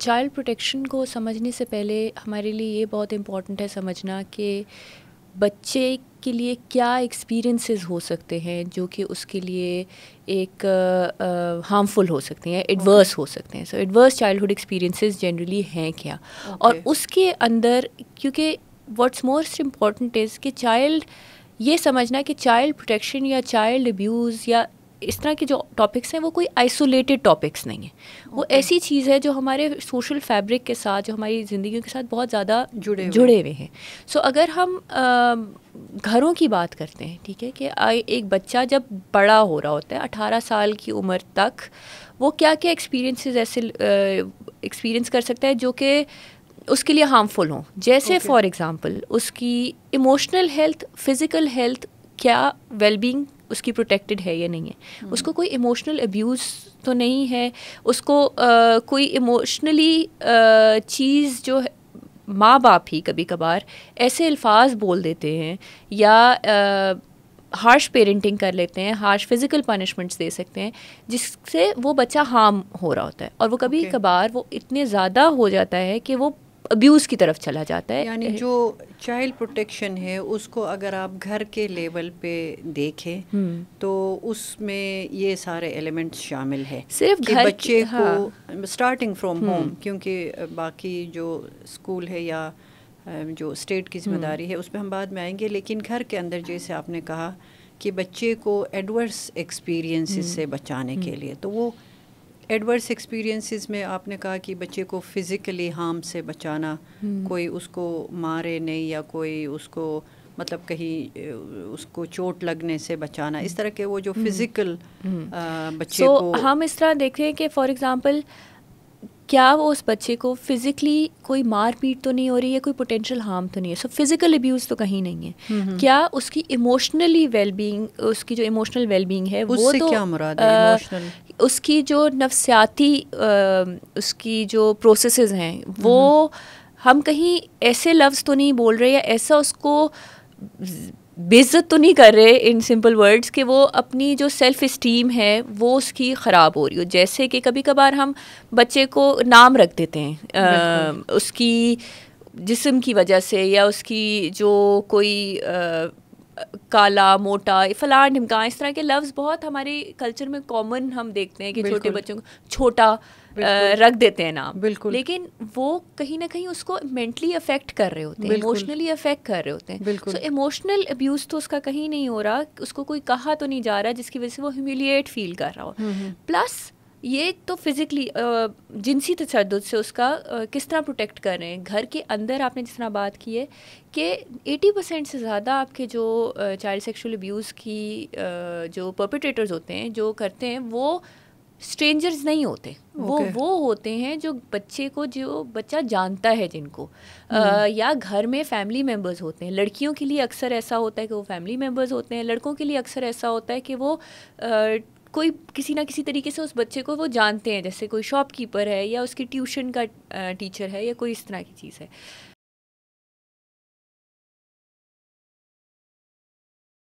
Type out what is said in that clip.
Child protection को समझने से पहले हमारे लिए ये बहुत इम्पॉर्टेंट है समझना कि बच्चे के लिए क्या एक्सपीरियंसेस हो सकते हैं जो कि उसके लिए एक हार्मफुल uh, हो सकते हैं एडवर्स okay. हो सकते हैं so adverse childhood experiences generally हैं क्या okay. और उसके अंदर क्योंकि व्हाट्स मोस्ट इम्पॉर्टेंट इज़ कि चाइल्ड ये समझना कि चाइल्ड प्रोटेक्शन या चाइल्ड अब्यूज़ या इस तरह के जो टॉपिक्स हैं वो कोई आइसोलेटेड टॉपिक्स नहीं है okay. वो ऐसी चीज़ है जो हमारे सोशल फैब्रिक के साथ जो हमारी ज़िंदगी के साथ बहुत ज़्यादा जुड़े जुड़े हुए हैं सो so, अगर हम आ, घरों की बात करते हैं ठीक है कि एक बच्चा जब बड़ा हो रहा होता है अठारह साल की उम्र तक वो क्या क्या एक्सपीरियंसेस ऐसे एक्सपीरियंस कर सकता है जो कि उसके लिए हार्मफुल हों जैसे फॉर okay. एग्ज़ाम्पल उसकी इमोशनल हेल्थ फिज़िकल हेल्थ क्या वेलबींग well उसकी प्रोटेक्टेड है या नहीं है हम्म। उसको कोई इमोशनल अब्यूज़ तो नहीं है उसको आ, कोई इमोशनली चीज़ जो है माँ बाप ही कभी कभार ऐसे अल्फाज बोल देते हैं या आ, हार्श पेरेंटिंग कर लेते हैं हार्श फिज़िकल पनिशमेंट्स दे सकते हैं जिससे वो बच्चा हार्म हो रहा होता है और वो कभी okay. कभार वो इतने ज़्यादा हो जाता है कि वो अब्यूज़ की तरफ चला जाता है यानी जो चाइल्ड प्रोटेक्शन है उसको अगर आप घर के लेवल पे देखें हम्म। तो उसमें ये सारे एलिमेंट्स शामिल है सिर्फ घर बच्चे हाँ। को स्टार्टिंग फ्रॉम होम क्योंकि बाकी जो स्कूल है या जो स्टेट की हम्म। जिम्मेदारी है उस पर हम बाद में आएंगे लेकिन घर के अंदर जैसे आपने कहा कि बच्चे को एडवर्स हम्म। एक्सपीरियंसेस से बचाने के लिए तो वो एडवर्स एक्सपीरियंसेस में आपने कहा कि बच्चे को फिज़िकली हार्म से बचाना हम्म। कोई उसको मारे नहीं या कोई उसको मतलब कहीं उसको चोट लगने से बचाना इस तरह के वो जो फिज़िकल हम्म। हम्म। बच्चे so, को हम इस तरह देखते हैं कि फॉर एग्ज़ाम्पल क्या वो उस बच्चे को फिज़िकली कोई मार पीट तो नहीं हो रही है कोई पोटेंशियल हार्म तो नहीं है सो फिज़िकल अब्यूज़ तो कहीं नहीं है हम्म, हम्म। क्या उसकी इमोशनली वेलबींग उसकी जो इमोशनल वेलबींग है वो तो क्या मुराद है, आ, उसकी जो नफसियाती उसकी जो प्रोसेस हैं हम्म, वो हम कहीं ऐसे लफ्ज़ तो नहीं बोल रहे या ऐसा उसको बेज़त तो नहीं कर रहे इन सिंपल वर्ड्स कि वो अपनी जो सेल्फ़ इस्टीम है वो उसकी ख़राब हो रही हो जैसे कि कभी कभार हम बच्चे को नाम रख देते हैं आ, उसकी जिस्म की वजह से या उसकी जो कोई आ, काला मोटा फला ढिमका इस तरह के लफ्ज़ बहुत हमारे कल्चर में कॉमन हम देखते हैं कि छोटे बच्चों को छोटा रख देते हैं नाम बिल्कुल लेकिन वो कहीं ना कहीं उसको मेंटली अफेक्ट कर रहे होते हैं इमोशनली अफेक्ट कर रहे होते हैं सो इमोशनल अब्यूज़ तो उसका कहीं नहीं हो रहा उसको कोई कहा तो नहीं जा रहा जिसकी वजह से वो ह्यूमिलिएट फील कर रहा हो प्लस हम्म, हम्म। ये तो फिज़िकली जिनसी तशद तो से उसका किस तरह प्रोटेक्ट कर रहे हैं घर के अंदर आपने जिस तरह बात की है कि 80 परसेंट से ज़्यादा आपके जो चाइल्ड सेक्सुअल अब्यूज़ की जो पर्पिट्रेटर्स होते हैं जो करते हैं वो स्ट्रेंजर्स नहीं होते okay. वो वो होते हैं जो बच्चे को जो बच्चा जानता है जिनको आ, हम्म। या घर में फैमिली मेम्बर्स होते हैं लड़कियों के लिए अक्सर ऐसा होता है कि वो फैमिली मेम्बर्स होते हैं लड़कों के लिए अक्सर ऐसा होता है कि वो आ, कोई किसी ना किसी तरीके से उस बच्चे को वो जानते हैं जैसे कोई शॉपकीपर है या उसकी ट्यूशन का टीचर है या कोई इस तरह की चीज़ है